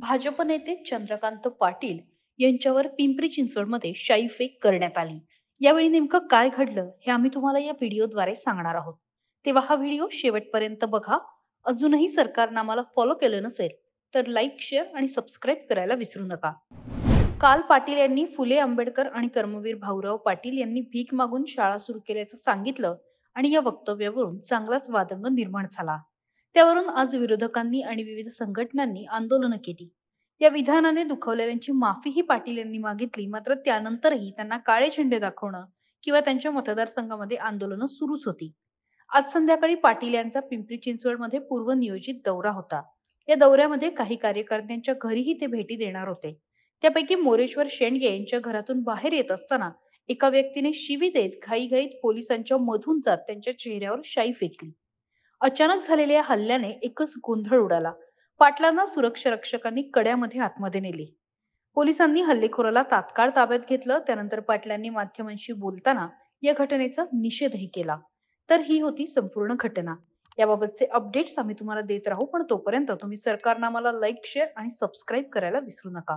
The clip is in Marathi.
भाजप नेते चंद्रकांत पाटील यांच्यावर पिंपरी चिंचवडमध्ये शाई फेक करण्यात आली यावेळी नेमकं काय घडलं हे आम्ही तुम्हाला या व्हिडिओद्वारे सांगणार आहोत तेव्हा हा व्हिडिओ शेवटपर्यंत बघा अजूनही सरकारनं आम्हाला फॉलो केलं नसेल तर लाईक शेअर आणि सबस्क्राईब करायला विसरू नका काल पाटील यांनी फुले आंबेडकर आणि कर्मवीर भाऊराव पाटील यांनी भीक मागून शाळा सुरू केल्याचं सांगितलं आणि या वक्तव्यावरून चांगलाच वादंग निर्माण झाला त्यावरून आज विरोधकांनी आणि विविध संघटनांनी आंदोलनं केली या विधानाने दुखवलेल्यांची माफीही पाटील यांनी मागितली मात्र त्यानंतरही त्यांना काळे झेंडे दाखवणं किंवा त्यांच्या मतदारसंघामध्ये आंदोलनं सुरूच होती आज संध्याकाळी पाटील यांचा पिंपरी चिंचवडमध्ये पूर्वनियोजित दौरा होता या दौऱ्यामध्ये काही कार्यकर्त्यांच्या घरीही ते भेटी देणार होते त्यापैकी मोरेश्वर शेंडगे यांच्या घरातून बाहेर येत असताना एका व्यक्तीने शिवी देत घाईघाईत पोलिसांच्या मधून जात त्यांच्या चेहऱ्यावर शाई फेकली अचानक झालेल्या या हल्ल्याने एकच गोंधळ उडाला पाटलांना सुरक्षा रक्षकांनी कड्यामध्ये आतमध्ये नेले पोलिसांनी हल्लेखोराला तात्काळ ताब्यात घेतलं त्यानंतर पाटलांनी माध्यमांशी बोलताना या घटनेचा निषेधही केला तर ही होती संपूर्ण घटना याबाबतचे अपडेट्स आम्ही तुम्हाला देत राहू पण तोपर्यंत तुम्ही सरकारनामाला लाईक शेअर आणि सबस्क्राईब करायला विसरू नका